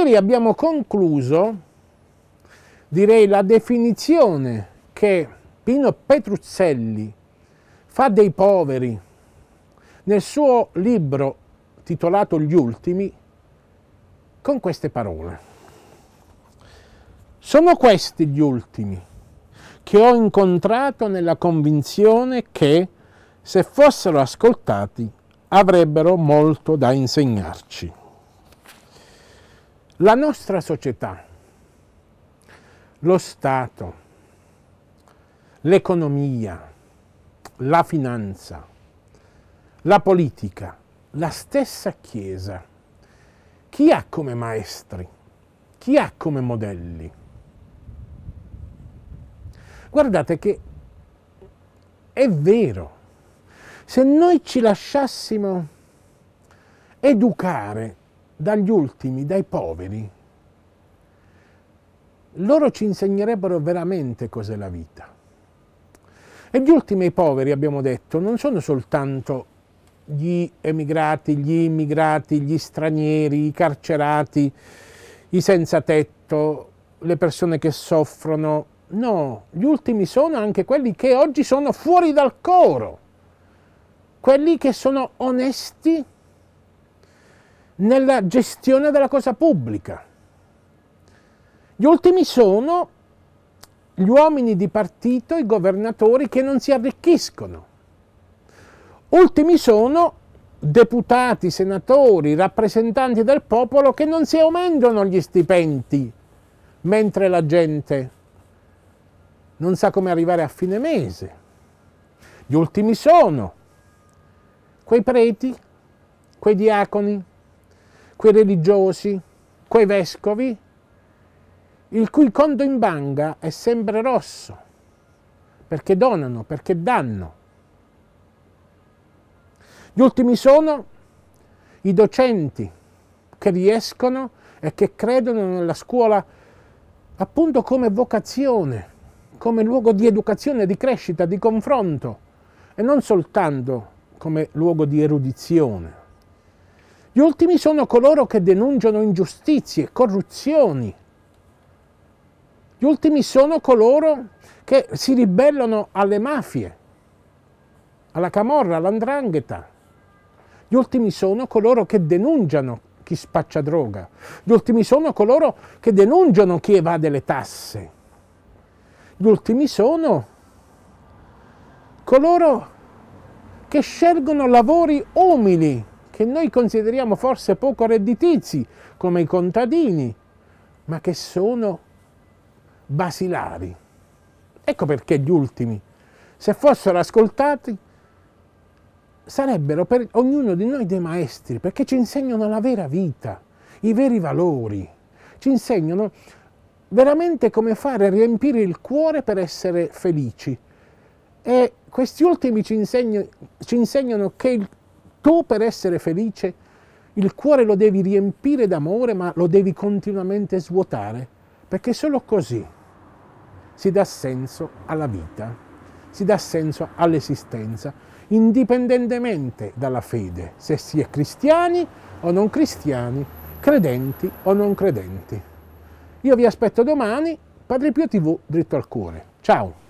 Ieri abbiamo concluso, direi, la definizione che Pino Petruzzelli fa dei poveri nel suo libro titolato Gli ultimi con queste parole. Sono questi gli ultimi che ho incontrato nella convinzione che, se fossero ascoltati, avrebbero molto da insegnarci. La nostra società, lo Stato, l'economia, la finanza, la politica, la stessa Chiesa, chi ha come maestri? Chi ha come modelli? Guardate che è vero, se noi ci lasciassimo educare dagli ultimi, dai poveri. Loro ci insegnerebbero veramente cos'è la vita. E gli ultimi i poveri, abbiamo detto, non sono soltanto gli emigrati, gli immigrati, gli stranieri, i carcerati, i senza tetto, le persone che soffrono. No, gli ultimi sono anche quelli che oggi sono fuori dal coro, quelli che sono onesti nella gestione della cosa pubblica. Gli ultimi sono gli uomini di partito, i governatori che non si arricchiscono. Ultimi sono deputati, senatori, rappresentanti del popolo che non si aumentano gli stipendi, mentre la gente non sa come arrivare a fine mese. Gli ultimi sono quei preti, quei diaconi, quei religiosi, quei vescovi, il cui conto in banca è sempre rosso, perché donano, perché danno. Gli ultimi sono i docenti che riescono e che credono nella scuola appunto come vocazione, come luogo di educazione, di crescita, di confronto e non soltanto come luogo di erudizione. Gli ultimi sono coloro che denunciano ingiustizie, corruzioni. Gli ultimi sono coloro che si ribellano alle mafie, alla camorra, all'andrangheta. Gli ultimi sono coloro che denunciano chi spaccia droga. Gli ultimi sono coloro che denunciano chi evade le tasse. Gli ultimi sono coloro che scelgono lavori umili che noi consideriamo forse poco redditizi, come i contadini, ma che sono basilari. Ecco perché gli ultimi, se fossero ascoltati, sarebbero per ognuno di noi dei maestri, perché ci insegnano la vera vita, i veri valori, ci insegnano veramente come fare a riempire il cuore per essere felici. E questi ultimi ci, insegno, ci insegnano che il tu per essere felice il cuore lo devi riempire d'amore, ma lo devi continuamente svuotare, perché solo così si dà senso alla vita, si dà senso all'esistenza, indipendentemente dalla fede, se si è cristiani o non cristiani, credenti o non credenti. Io vi aspetto domani, Padre Pio TV, dritto al cuore. Ciao!